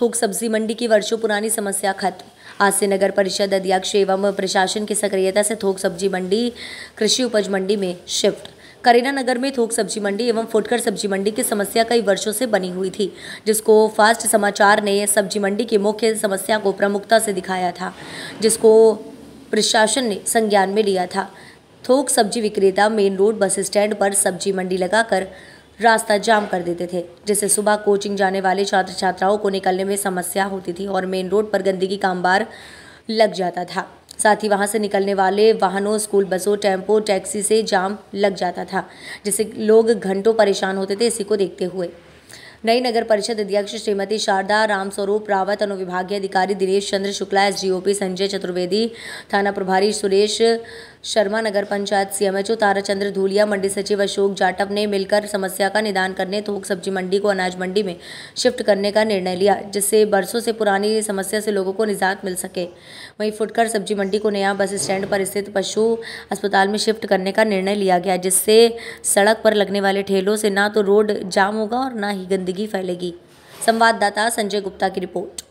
थोक सब्जी मंडी की वर्षों पुरानी समस्या खत्म आज से नगर परिषद अध्यक्ष एवं प्रशासन की सक्रियता से थोक सब्जी मंडी कृषि उपज मंडी में शिफ्ट करीना नगर में थोक सब्जी मंडी एवं फुटकर सब्जी मंडी की समस्या कई वर्षों से बनी हुई थी जिसको फास्ट समाचार ने सब्जी मंडी की मुख्य समस्या को प्रमुखता से दिखाया था जिसको प्रशासन ने संज्ञान में लिया था थोक सब्जी विक्रेता मेन रोड बस स्टैंड पर सब्जी मंडी लगाकर रास्ता जाम कर देते थे जिससे सुबह कोचिंग जाने वाले छात्र छात्राओं को निकलने में समस्या होती थी और मेन रोड पर गंदगी का अंबार लग जाता था साथ ही वहाँ से निकलने वाले वाहनों स्कूल बसों टेम्पो टैक्सी से जाम लग जाता था जिससे लोग घंटों परेशान होते थे इसी को देखते हुए नई नगर परिषद अध्यक्ष श्रीमती शारदा रामस्वरूप रावत अनुविभागीय अधिकारी दिनेश चंद्र शुक्ला एस संजय चतुर्वेदी थाना प्रभारी सुरेश शर्मा नगर पंचायत सीएमएचओ ताराचंद्र धूलिया मंडी सचिव अशोक जाटव ने मिलकर समस्या का निदान करने थोक सब्जी मंडी को अनाज मंडी में शिफ्ट करने का निर्णय लिया जिससे बरसों से पुरानी समस्या से लोगों को निजात मिल सके वहीं फुटकर सब्जी मंडी को नया बस स्टैंड पर स्थित पशु अस्पताल में शिफ्ट करने का निर्णय लिया गया जिससे सड़क पर लगने वाले ठेलों से ना तो रोड जाम होगा और ना ही गंदगी फैलेगी संवाददाता संजय गुप्ता की रिपोर्ट